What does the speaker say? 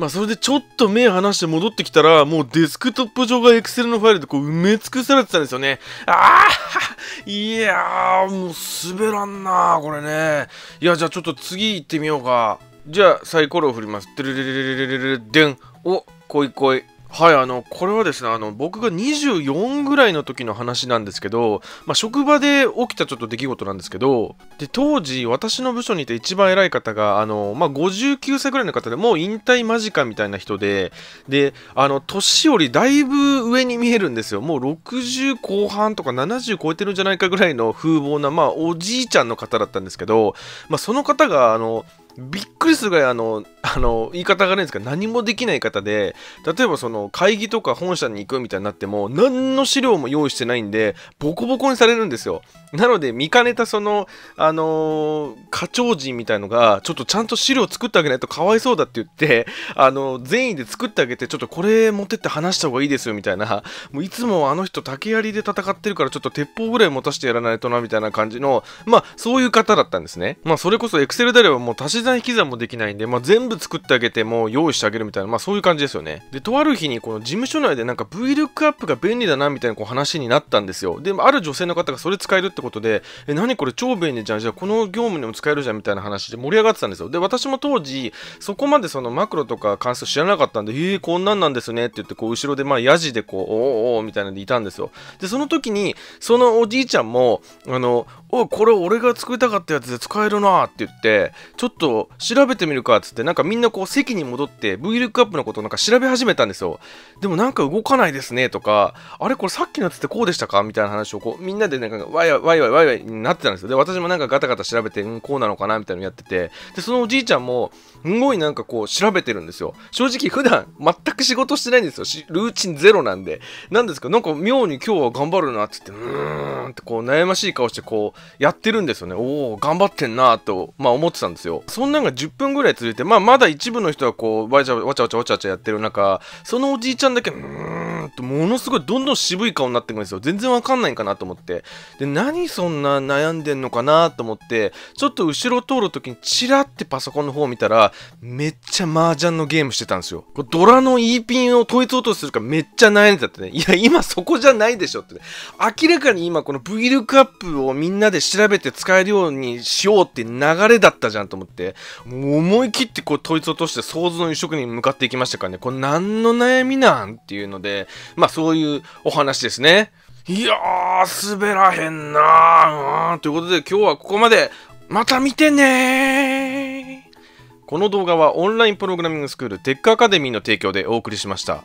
まあそれでちょっと目離して戻ってきたら、もうデスクトップ上が Excel のファイルでこう埋め尽くされてたんですよね。ああいやー、もう滑らんなー、これね。いや、じゃあちょっと次行ってみようか。じゃあサイコロを振ります。デるるるるるるるでん。お、こいこい。はい、あの、これはですね、あの、僕が24ぐらいの時の話なんですけど、まあ、職場で起きたちょっと出来事なんですけど、で、当時、私の部署にいて一番偉い方が、あの、まあ、59歳ぐらいの方でもう引退間近みたいな人で、で、あの、年よりだいぶ上に見えるんですよ。もう60後半とか70超えてるんじゃないかぐらいの風貌な、まあ、おじいちゃんの方だったんですけど、まあ、その方が、あの、びっくりするぐらいあの、あの、言い方がないんですけど、何もできない方で、例えばその、会議とか本社に行くみたいになっても、何の資料も用意してないんで、ボコボコにされるんですよ。なので、見かねたその、あの課長陣みたいのが、ちょっとちゃんと資料作ってあげないとかわいそうだって言って、あの、善意で作ってあげて、ちょっとこれ持ってって話した方がいいですよみたいな、もういつもあの人竹槍で戦ってるから、ちょっと鉄砲ぐらい持たせてやらないとなみたいな感じの、まあ、そういう方だったんですね。まあ、それこそエクセルであればもう足しし算引き算もできないんで、まあ、全部作ってあげても用意してあげるみたいな、まあ、そういう感じですよね。で、とある日にこの事務所内でなんか VLOOKUP が便利だなみたいなこう話になったんですよ。で、ある女性の方がそれ使えるってことで、え、何これ超便利じゃん。じゃあこの業務にも使えるじゃんみたいな話で盛り上がってたんですよ。で、私も当時、そこまでそのマクロとか関数知らなかったんで、えー、こんなんなんですねって言って、こう後ろでまあヤジでこう、おーおーみたいなんでいたんですよ。で、その時に、そのおじいちゃんも、あの、おこれ俺が作りたかったやつで使えるなって言ってちょっと調べてみるかっつってなんかみんなこう席に戻って VLOOKUP のことをなんか調べ始めたんですよでもなんか動かないですねとかあれこれさっきのやつってこうでしたかみたいな話をこうみんなでなんかワイワイワイワイワイになってたんですよで私もなんかガタガタ調べてうんこうなのかなみたいなのやっててでそのおじいちゃんもすごいなんかこう調べてるんですよ正直普段全く仕事してないんですよルーチンゼロなんでなんですけどなんか妙に今日は頑張るなっつってうーんってこう悩ましい顔してこうやってるんですよね。おお、頑張ってんなと、まあ思ってたんですよ。そんなんが10分ぐらい続いて、まあまだ一部の人はこう、わちゃわちゃわちゃわちゃわちゃやってる中、そのおじいちゃんだけ、うーん、とものすごいどんどん渋い顔になってくるんですよ。全然わかんないんかなと思って。で、何そんな悩んでんのかなと思って、ちょっと後ろ通るときにチラってパソコンの方を見たら、めっちゃ麻雀のゲームしてたんですよ。これドラの E ピンを統一落とするかめっちゃ悩んでたってね。いや、今そこじゃないでしょってね。明らかに今この V ル o クアップをみんなで調べて使えるようにしようって流れだったじゃんと思って、もう思い切ってこう統一落として想像の移植に向かっていきましたからね。これ何の悩みなんっていうので、まあそういうお話ですね。いやー、滑らへんなー。ということで今日はここまで。また見てねー。この動画はオンラインプログラミングスクールテックアカデミーの提供でお送りしました。